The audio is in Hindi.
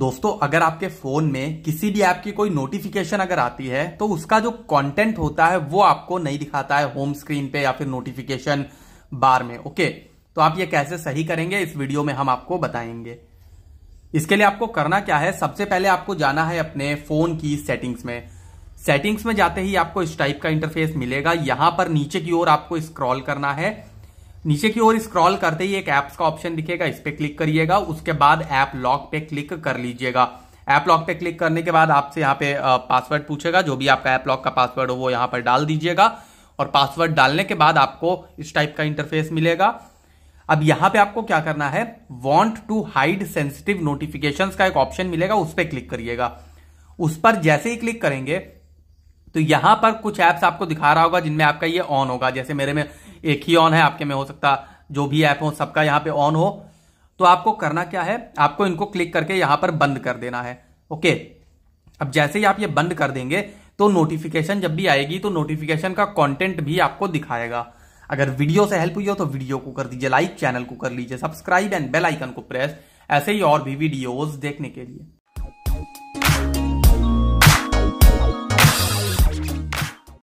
दोस्तों अगर आपके फोन में किसी भी ऐप की कोई नोटिफिकेशन अगर आती है तो उसका जो कंटेंट होता है वो आपको नहीं दिखाता है होम स्क्रीन पे या फिर नोटिफिकेशन बार में ओके तो आप ये कैसे सही करेंगे इस वीडियो में हम आपको बताएंगे इसके लिए आपको करना क्या है सबसे पहले आपको जाना है अपने फोन की सेटिंग्स में सेटिंग्स में जाते ही आपको इस टाइप का इंटरफेस मिलेगा यहां पर नीचे की ओर आपको स्क्रॉल करना है नीचे की ओर स्क्रॉल करते ही एक ऐप्स का ऑप्शन दिखेगा इस पर क्लिक करिएगा उसके बाद ऐप लॉक पे क्लिक कर लीजिएगा ऐप लॉक पे क्लिक करने के बाद आपसे यहाँ पे पासवर्ड पूछेगा जो भी आपका ऐप लॉक का पासवर्ड हो वो यहाँ पर डाल दीजिएगा और पासवर्ड डालने के बाद आपको इस टाइप का इंटरफेस मिलेगा अब यहां पे आपको क्या करना है want to hide sensitive notification का एक ऑप्शन मिलेगा उस पर क्लिक करिएगा उस पर जैसे ही क्लिक करेंगे तो यहां पर कुछ ऐप्स आपको दिखा रहा होगा जिनमें आपका ये ऑन होगा जैसे मेरे में एक ही ऑन है आपके में हो सकता जो भी ऐप हो सबका यहाँ पे ऑन हो तो आपको करना क्या है आपको इनको क्लिक करके यहां पर बंद कर देना है ओके अब जैसे ही आप ये बंद कर देंगे तो नोटिफिकेशन जब भी आएगी तो नोटिफिकेशन का कंटेंट भी आपको दिखाएगा अगर वीडियो से हेल्प हुई हो तो वीडियो को कर दीजिए लाइक चैनल को कर लीजिए सब्सक्राइब एंड बेल आइकन को प्रेस ऐसे ही और भी वीडियोस देखने के लिए